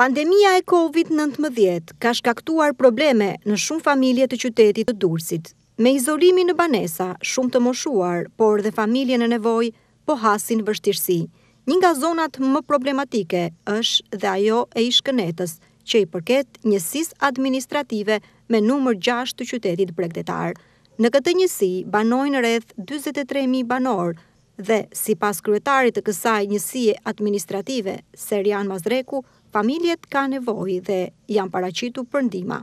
Pandemia e COVID-19 ka shkaktuar probleme në shumë familje të qytetit të Durësit. Me izolimi në banesa, shumë të moshuar, por dhe familje në nevoj, po hasin vështirësi. Një nga zonat më problematike është dhe ajo e ishkënetës, që i përket njësis administrative me numër 6 të qytetit bregdetar. Në këtë njësi, banojnë rreth 23.000 banorë, dhe si pas kryetarit të kësaj njësie administrative, Serian Mazreku, familjet ka nevoj dhe janë paracitu përndima.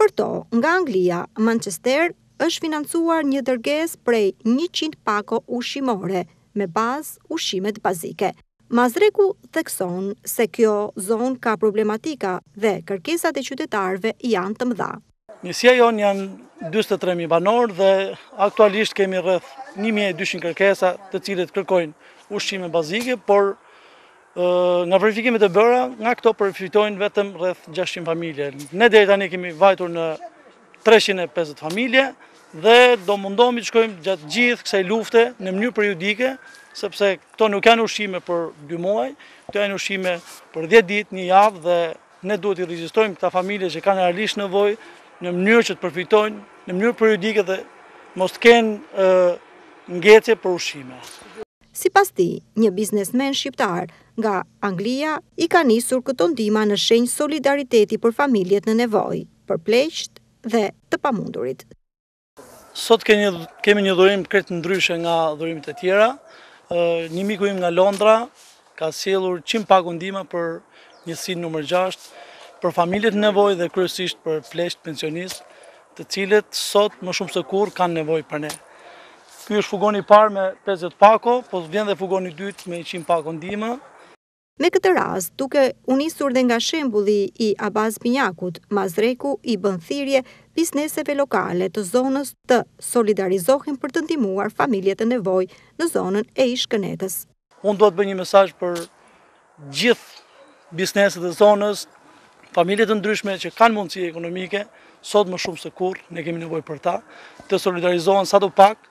Për to, nga Anglia, Manchester është financuar një dërges prej 100 pako ushimore me bazë ushimet bazike. Mazreku thekson se kjo zonë ka problematika dhe kërkesat e qytetarve janë të mëdha. Njësia jonë janë 23.000 banorë dhe aktualisht kemi rrëth 1200 kërkesa të cilët kërkojnë ushqime bazike, por nga verifikimet e bëra, nga këto përfitojnë vetëm rrëth 600 familje. Ne dhe tani kemi vajtur në 350 familje dhe do mundohemi të shkojmë gjatë gjithë kësaj lufte në mënyrë periodike, sepse këto nuk janë ushqime për 2 muaj, këto janë ushqime për 10 ditë, një javë dhe ne duhet i regjistrojmë këta familje që kanë realisht nevojë në mënyrë që të përfitojnë në mënyrë periodike dhe mos të kenë ngeci për ushime. Si pas ti, një biznesmen shqiptar nga Anglia i ka nisur këto ndima në shenj solidariteti për familjet në nevoj, për pleqt dhe të pamundurit. Sot kemi një dhurim kretë ndryshe nga dhurimit e tjera. Një miku im nga Londra ka sielur 100 pakë ndima për njësin nëmër 6, për familjet në nevoj dhe kryesisht për pleqt pensionist, të cilet sot më shumë së kur kanë nevoj për ne. Ky është fugon i parë me 50 pako, po vjen dhe fugon i dytë me 100 pako ndihmë. Me këtë rast, duke unisur dhe nga shembulli i Abaz Binjakut, Mazreku i bën thirrje bizneseve lokale të zonës të solidarizohen për të ndihmuar familjet e nevoj në zonën e Ishkënetës. Unë do të bëj një mesazh për gjithë bizneset e zonës, familjet të ndryshme që kanë mundësi ekonomike, sot më shumë se kur, ne kemi nevojë për ta, të solidarizohen sa të pak,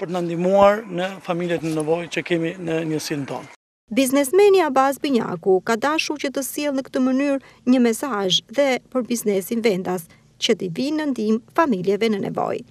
për të në ndimuar në familjet në nëvoj që kemi në njësitë në tonë. Biznesmeni Abaz Binyaku ka dashu që të siel në këtë mënyr një mesaj dhe për biznesin vendas që të i vinë në ndim familjeve në nevoj.